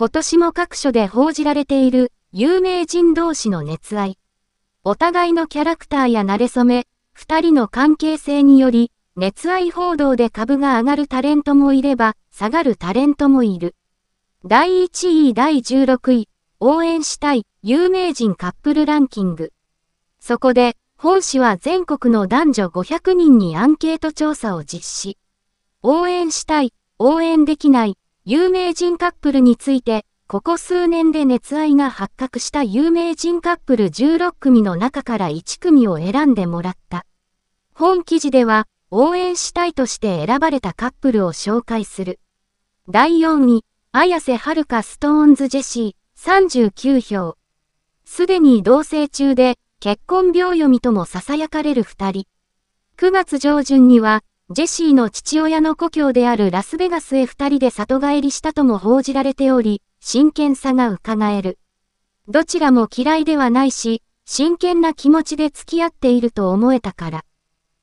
今年も各所で報じられている有名人同士の熱愛。お互いのキャラクターや慣れ初め、二人の関係性により、熱愛報道で株が上がるタレントもいれば、下がるタレントもいる。第1位第16位、応援したい有名人カップルランキング。そこで、本市は全国の男女500人にアンケート調査を実施。応援したい、応援できない有名人カップルについて、ここ数年で熱愛が発覚した有名人カップル16組の中から1組を選んでもらった。本記事では、応援したいとして選ばれたカップルを紹介する。第4位、綾瀬はるかストーンズジェシー、39票。すでに同棲中で、結婚秒読みとも囁かれる2人。9月上旬には、ジェシーの父親の故郷であるラスベガスへ二人で里帰りしたとも報じられており、真剣さが伺える。どちらも嫌いではないし、真剣な気持ちで付き合っていると思えたから。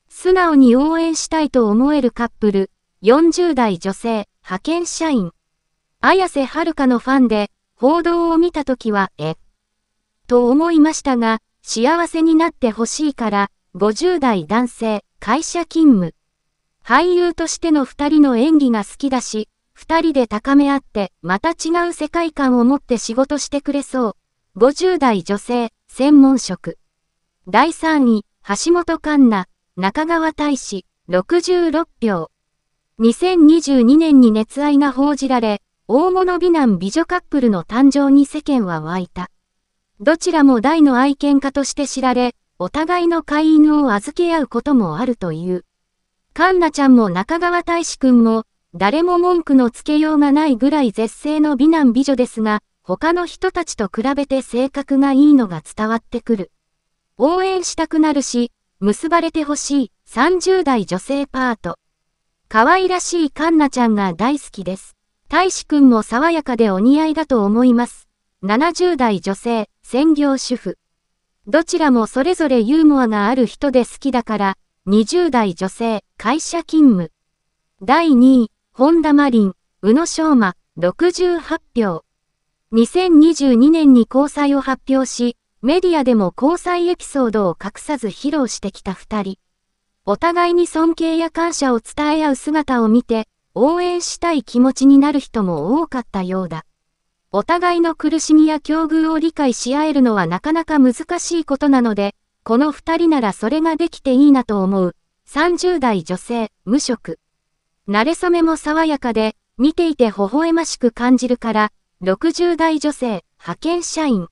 素直に応援したいと思えるカップル、40代女性、派遣社員。綾瀬はるかのファンで、報道を見たときは、えと思いましたが、幸せになってほしいから、50代男性、会社勤務。俳優としての二人の演技が好きだし、二人で高め合って、また違う世界観を持って仕事してくれそう。50代女性、専門職。第3位、橋本環奈、中川大使、66票。2022年に熱愛が報じられ、大物美男美女カップルの誕生に世間は湧いた。どちらも大の愛犬家として知られ、お互いの飼い犬を預け合うこともあるという。カンナちゃんも中川大志くんも、誰も文句のつけようがないぐらい絶世の美男美女ですが、他の人たちと比べて性格がいいのが伝わってくる。応援したくなるし、結ばれてほしい30代女性パート。可愛らしいカンナちゃんが大好きです。大志くんも爽やかでお似合いだと思います。70代女性、専業主婦。どちらもそれぞれユーモアがある人で好きだから、20代女性、会社勤務。第2位、本田マリン、宇野昌磨、68票。2022年に交際を発表し、メディアでも交際エピソードを隠さず披露してきた二人。お互いに尊敬や感謝を伝え合う姿を見て、応援したい気持ちになる人も多かったようだ。お互いの苦しみや境遇を理解し合えるのはなかなか難しいことなので、この二人ならそれができていいなと思う。30代女性、無職。慣れ初めも爽やかで、見ていて微笑ましく感じるから、60代女性、派遣社員。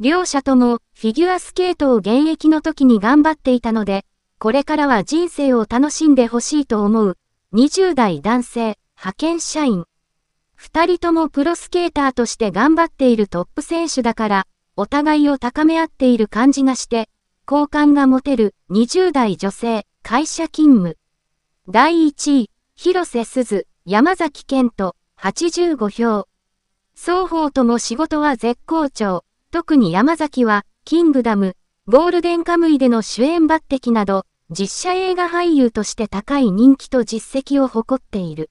両者ともフィギュアスケートを現役の時に頑張っていたので、これからは人生を楽しんでほしいと思う。20代男性、派遣社員。二人ともプロスケーターとして頑張っているトップ選手だから、お互いを高め合っている感じがして、好感が持てる20代女性会社勤務。第1位、広瀬すず、山崎健人、85票。双方とも仕事は絶好調。特に山崎は、キングダム、ゴールデンカムイでの主演抜擢など、実写映画俳優として高い人気と実績を誇っている。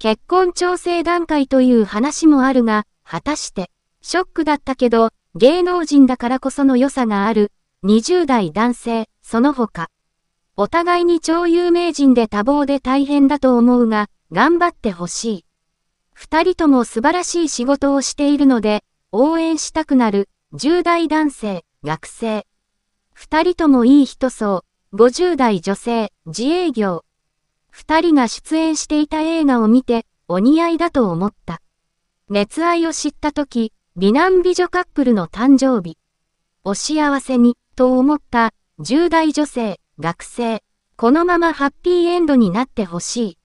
結婚調整段階という話もあるが、果たして、ショックだったけど、芸能人だからこその良さがある、20代男性、その他。お互いに超有名人で多忙で大変だと思うが、頑張ってほしい。二人とも素晴らしい仕事をしているので、応援したくなる、10代男性、学生。二人ともいい人そう、50代女性、自営業。二人が出演していた映画を見て、お似合いだと思った。熱愛を知った時、美男美女カップルの誕生日。お幸せに。と思った10代女性、学生。このままハッピーエンドになってほしい。